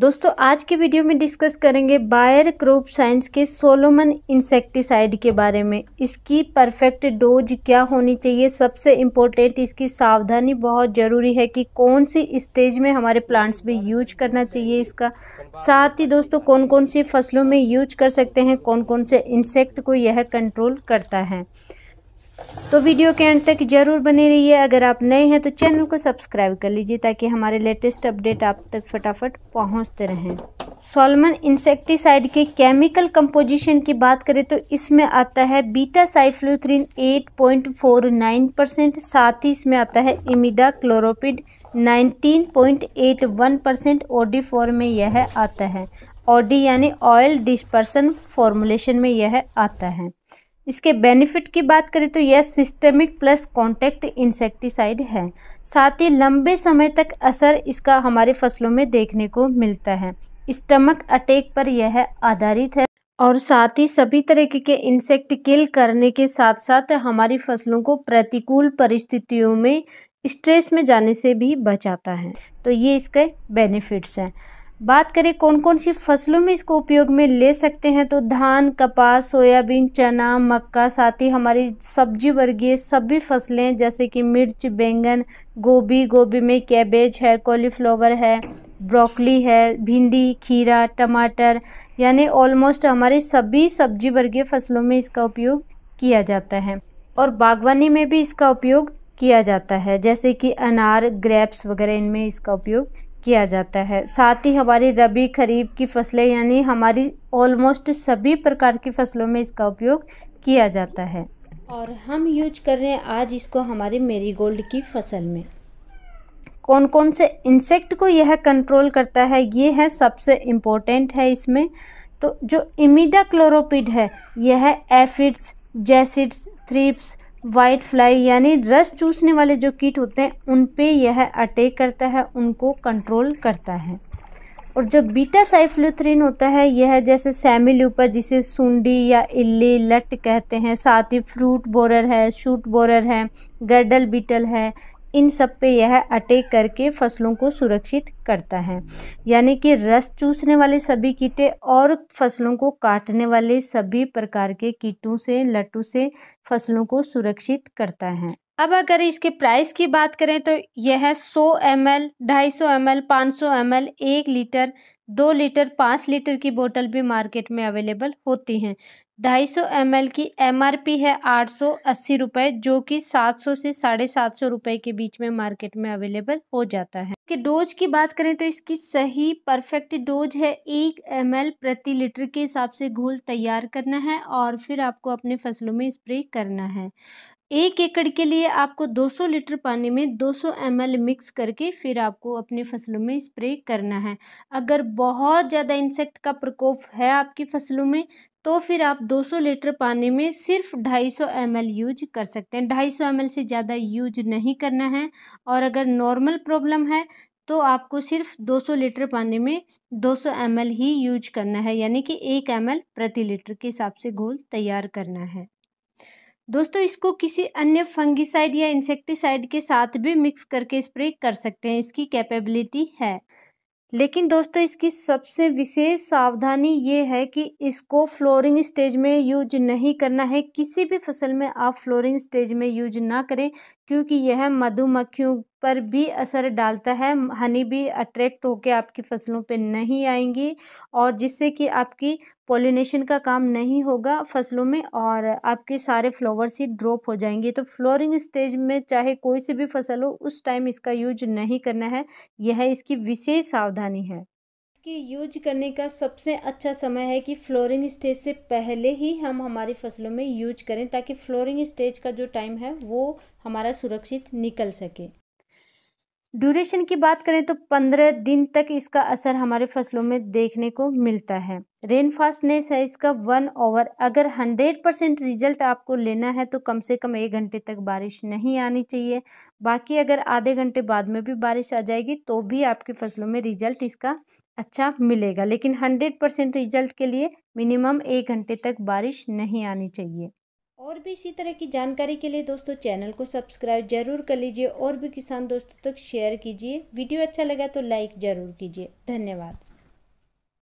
दोस्तों आज के वीडियो में डिस्कस करेंगे बायर क्रोप साइंस के सोलोमन इंसेक्टिसाइड के बारे में इसकी परफेक्ट डोज क्या होनी चाहिए सबसे इम्पोर्टेंट इसकी सावधानी बहुत ज़रूरी है कि कौन सी स्टेज में हमारे प्लांट्स में यूज करना चाहिए इसका साथ ही दोस्तों कौन कौन सी फसलों में यूज कर सकते हैं कौन कौन से इंसेक्ट को यह कंट्रोल करता है तो वीडियो के अंत तक ज़रूर बने रहिए अगर आप नए हैं तो चैनल को सब्सक्राइब कर लीजिए ताकि हमारे लेटेस्ट अपडेट आप तक फटाफट पहुंचते रहें सॉलमन इंसेक्टिसाइड के केमिकल कंपोजिशन की बात करें तो इसमें आता है बीटा साइफ्लूथ्रीन 8.49 परसेंट साथ ही इसमें आता है imidacloprid 19.81 percent OD four में यह आता है ओडी यानी ऑयल डिस्पर्सन फॉर्मुलेशन में यह आता है इसके बेनिफिट की बात करें तो यह सिस्टेमिक प्लस कॉन्टैक्ट इंसेक्टिसाइड है साथ ही लंबे समय तक असर इसका हमारे फसलों में देखने को मिलता है स्टमक अटैक पर यह आधारित है और साथ ही सभी तरीके के इंसेक्ट किल करने के साथ साथ हमारी फसलों को प्रतिकूल परिस्थितियों में स्ट्रेस में जाने से भी बचाता है तो ये इसके बेनिफिट्स हैं बात करें कौन कौन सी फसलों में इसको उपयोग में ले सकते हैं तो धान कपास सोयाबीन चना मक्का साथ ही हमारी सब्जी वर्गीय सभी फसलें जैसे कि मिर्च बैंगन गोभी गोभी में कैबेज है कॉलीफ्लावर है ब्रोकली है भिंडी खीरा टमाटर यानी ऑलमोस्ट हमारी सभी सब्जी वर्गीय फसलों में इसका उपयोग किया जाता है और बागवानी में भी इसका उपयोग किया जाता है जैसे कि अनार ग्रेप्स वगैरह इनमें इसका उपयोग किया जाता है साथ ही हमारी रबी खरीफ की फसलें यानी हमारी ऑलमोस्ट सभी प्रकार की फसलों में इसका उपयोग किया जाता है और हम यूज कर रहे हैं आज इसको हमारे मेरीगोल्ड की फसल में कौन कौन से इंसेक्ट को यह कंट्रोल करता है ये है सबसे इम्पोर्टेंट है इसमें तो जो इमिडा क्लोरोपिड है यह aphids jassids thrips white fly यानी रस चूसने वाले जो कीट होते हैं उन पे यह अटैक करता है उनको कंट्रोल करता है और जो बीटा साइफ्लोथ्रिन होता है यह जैसे सैमिल ऊपर जिसे सुंडी या इल्ली लट कहते हैं साथ ही फ्रूट बोरर है शूट बोरर है गर्डल बीटल है इन सब पे यह अटैक करके फसलों को सुरक्षित करता है यानी कि रस चूसने वाले सभी कीटे और फसलों को काटने वाले सभी प्रकार के कीटों से लट्टू से फसलों को सुरक्षित करता है अब अगर इसके प्राइस की बात करें तो यह 100 एम एल ढाई सौ एम एल पाँच सौ एम एल एक लीटर दो लीटर पाँच लीटर की बोतल भी मार्केट में अवेलेबल होती हैं ढाई सौ एम एल की एम आर पी है आठ सौ अस्सी जो कि सात सौ से साढ़े सात सौ के बीच में मार्केट में अवेलेबल हो जाता है कि डोज की बात करें तो इसकी सही परफेक्ट डोज है एक एम एल प्रति लीटर के हिसाब से घोल तैयार करना है और फिर आपको अपने फसलों में स्प्रे करना है एक एकड़ के लिए आपको 200 लीटर पानी में 200 सौ मिक्स करके फिर आपको अपनी फसलों में स्प्रे करना है अगर बहुत ज़्यादा इंसेक्ट का प्रकोप है आपकी फसलों में तो फिर आप 200 लीटर पानी में सिर्फ 250 सौ यूज कर सकते हैं 250 सौ से ज़्यादा यूज नहीं करना है और अगर नॉर्मल प्रॉब्लम है तो आपको सिर्फ 200 लीटर पानी में 200 सौ ही यूज करना है यानी कि एक एम प्रति लीटर के हिसाब से घोल तैयार करना है दोस्तों इसको किसी अन्य फंगिसाइड या इंसेक्टिसाइड के साथ भी मिक्स करके स्प्रे कर सकते हैं इसकी कैपेबिलिटी है लेकिन दोस्तों इसकी सबसे विशेष सावधानी ये है कि इसको फ्लोरिंग स्टेज में यूज नहीं करना है किसी भी फसल में आप फ्लोरिंग स्टेज में यूज ना करें क्योंकि यह मधुमक्खियों पर भी असर डालता है हनी भी अट्रैक्ट होकर आपकी फसलों पे नहीं आएंगी और जिससे कि आपकी पोलिनेशन का काम नहीं होगा फसलों में और आपके सारे फ्लावर ही ड्रॉप हो जाएंगे तो फ्लोरिंग स्टेज में चाहे कोई सी भी फसल हो उस टाइम इसका यूज नहीं करना है यह इसकी विशेष सावधानी है कि यूज करने का सबसे अच्छा समय है कि फ्लोरिंग स्टेज से पहले ही हम हमारी फसलों में यूज करें ताकि फ्लोरिंग स्टेज का जो टाइम है वो हमारा सुरक्षित निकल सके ड्यूरेशन की बात करें तो पंद्रह दिन तक इसका असर हमारे फसलों में देखने को मिलता है रेनफास्टनेस है इसका वन ओवर अगर हंड्रेड परसेंट रिजल्ट आपको लेना है तो कम से कम एक घंटे तक बारिश नहीं आनी चाहिए बाकी अगर आधे घंटे बाद में भी बारिश आ जाएगी तो भी आपकी फसलों में रिजल्ट इसका अच्छा मिलेगा लेकिन हंड्रेड परसेंट रिजल्ट के लिए मिनिमम एक घंटे तक बारिश नहीं आनी चाहिए और भी इसी तरह की जानकारी के लिए दोस्तों चैनल को सब्सक्राइब जरूर कर लीजिए और भी किसान दोस्तों तक शेयर कीजिए वीडियो अच्छा लगा तो लाइक ज़रूर कीजिए धन्यवाद